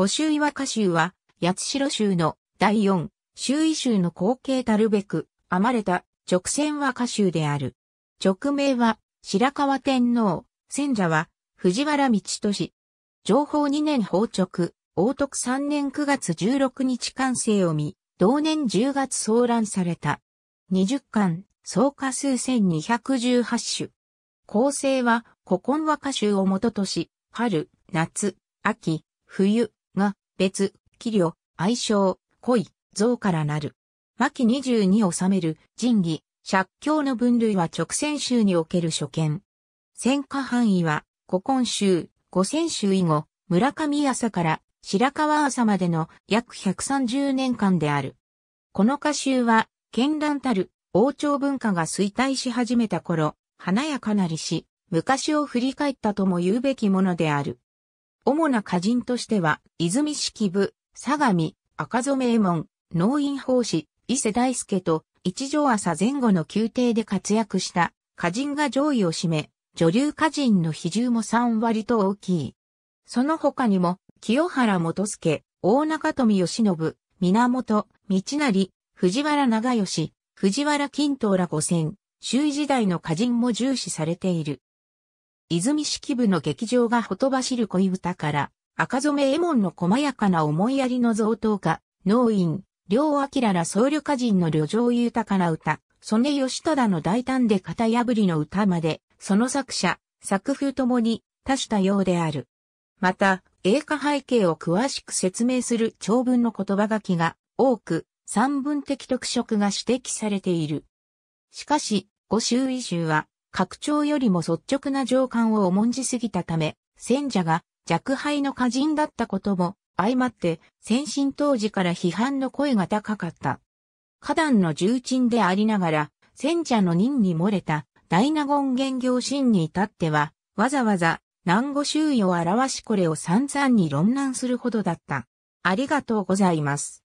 五州岩歌州は、八代州の第四、周囲州の後継たるべく、編まれた直線和歌州である。直名は、白川天皇、戦者は、藤原道俊。情報2年放直、王徳3年9月16日完成を見、同年10月騒乱された。20巻、総加数1218種。構成は、古今和歌集を元とし、春、夏、秋、冬、別、器量、愛称、恋、像からなる。巻22を収める、仁義、借境の分類は直線州における所見。戦火範囲は、古今州、五千州以後、村上朝から白川朝までの約130年間である。この歌集は、絢爛たる王朝文化が衰退し始めた頃、華やかなりし、昔を振り返ったとも言うべきものである。主な歌人としては、泉式部、相模、赤染衛門、農院法師、伊勢大輔と、一条朝前後の宮廷で活躍した歌人が上位を占め、女流歌人の比重も3割と大きい。その他にも、清原元助、大中富義信、源、道成、藤原長吉、藤原金藤ら五千、周囲時代の歌人も重視されている。泉式部の劇場がほとばしる恋歌から、赤染め絵門の細やかな思いやりの贈答歌、農院、両明ら僧侶歌人の旅情豊かな歌、曽根義忠の大胆で型破りの歌まで、その作者、作風ともに多種多様である。また、英歌背景を詳しく説明する長文の言葉書きが多く、三文的特色が指摘されている。しかし、五州遺集は、拡張よりも率直な情感を重んじすぎたため、戦者が弱敗の歌人だったことも相まって先進当時から批判の声が高かった。花壇の重鎮でありながら、戦者の任に漏れた大納言元行心に至っては、わざわざ南語周囲を表しこれを散々に論難するほどだった。ありがとうございます。